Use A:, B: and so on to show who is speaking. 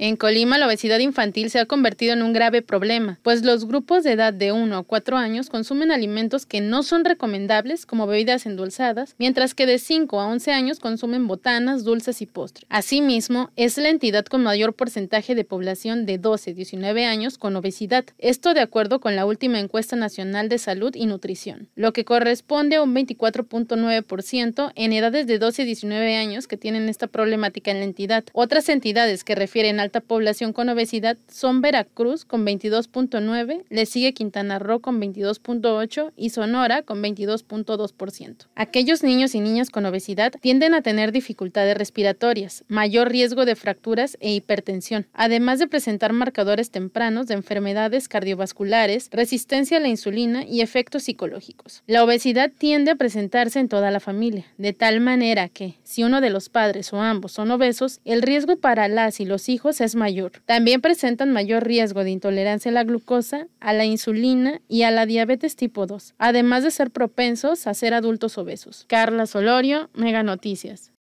A: En Colima, la obesidad infantil se ha convertido en un grave problema, pues los grupos de edad de 1 a 4 años consumen alimentos que no son recomendables, como bebidas endulzadas, mientras que de 5 a 11 años consumen botanas, dulces y postres. Asimismo, es la entidad con mayor porcentaje de población de 12 a 19 años con obesidad, esto de acuerdo con la última encuesta nacional de salud y nutrición, lo que corresponde a un 24.9% en edades de 12 a 19 años que tienen esta problemática en la entidad. Otras entidades que refieren al población con obesidad son Veracruz con 22.9, le sigue Quintana Roo con 22.8 y Sonora con 22.2%. Aquellos niños y niñas con obesidad tienden a tener dificultades respiratorias, mayor riesgo de fracturas e hipertensión, además de presentar marcadores tempranos de enfermedades cardiovasculares, resistencia a la insulina y efectos psicológicos. La obesidad tiende a presentarse en toda la familia, de tal manera que, si uno de los padres o ambos son obesos, el riesgo para las y los hijos es mayor. También presentan mayor riesgo de intolerancia a la glucosa, a la insulina y a la diabetes tipo 2, además de ser propensos a ser adultos obesos. Carla Solorio, Mega Noticias.